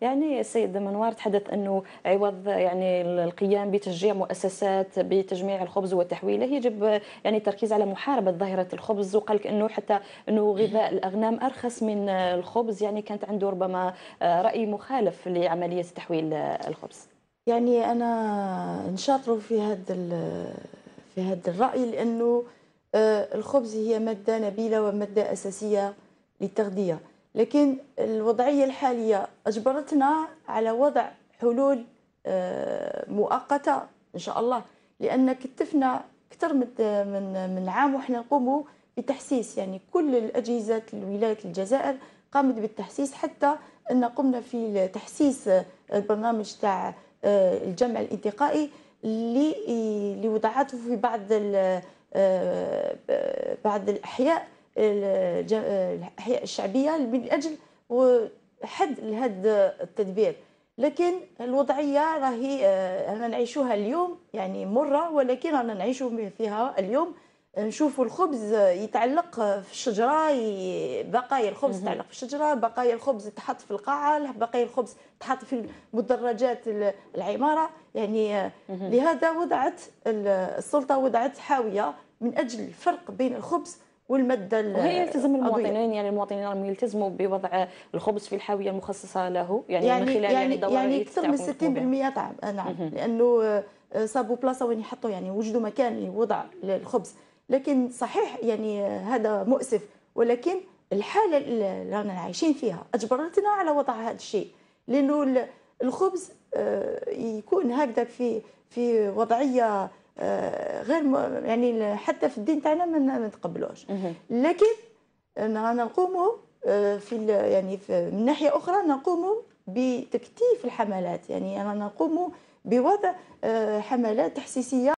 يعني السيد منوار تحدث انه عوض يعني القيام بتشجيع مؤسسات بتجميع الخبز وتحويله يجب يعني التركيز على محاربه ظاهره الخبز وقال لك انه حتى انه غذاء الاغنام ارخص من الخبز يعني كانت عنده ربما راي مخالف لعمليه تحويل الخبز يعني انا نشاطر في هذا في هذا الراي لانه آه، الخبز هي ماده نبيله وماده اساسيه للتغذيه لكن الوضعيه الحاليه اجبرتنا على وضع حلول آه، مؤقته ان شاء الله لان كتفنا اكثر من من عام وحنا نقوموا بتحسيس يعني كل الاجهزه الولاية الجزائر قامت بالتحسيس حتى ان قمنا في تحسيس البرنامج تاع آه، الجمع الانتقائي اللي وضعته في بعض آه، بعض الاحياء الحياة الشعبية من أجل حد لهذا التدبير لكن الوضعية راهي رانا آه، نعيشوها اليوم يعني مرة ولكن رانا نعيشو فيها اليوم نشوفوا الخبز يتعلق في الشجرة بقايا الخبز تعلق في الشجرة بقايا الخبز تحط في القاعة بقايا الخبز تحط في مدرجات العمارة يعني آه، لهذا وضعت السلطة وضعت حاوية من أجل الفرق بين الخبز والماده وهي يلتزم المواطنين يعني المواطنين راهم يلتزموا بوضع الخبز في الحاويه المخصصه له يعني, يعني من خلال يعني يعني, يعني اكثر من 60% طعم آه، نعم لانه آه، صابوا بلاصه وين يحطوا يعني وجدوا مكان يوضع الخبز لكن صحيح يعني آه، هذا مؤسف ولكن الحاله اللي رانا عايشين فيها اجبرتنا على وضع هذا الشيء لانه الخبز يكون هكذا في في وضعيه آه، غير م... يعني حتى في الدين تاعنا ما نتقبلوش لكن رانا نقوموا آه، في ال... يعني في من ناحيه اخرى نقوموا بتكتيف الحملات يعني رانا نقوموا بوضع آه، حملات تحسيسيه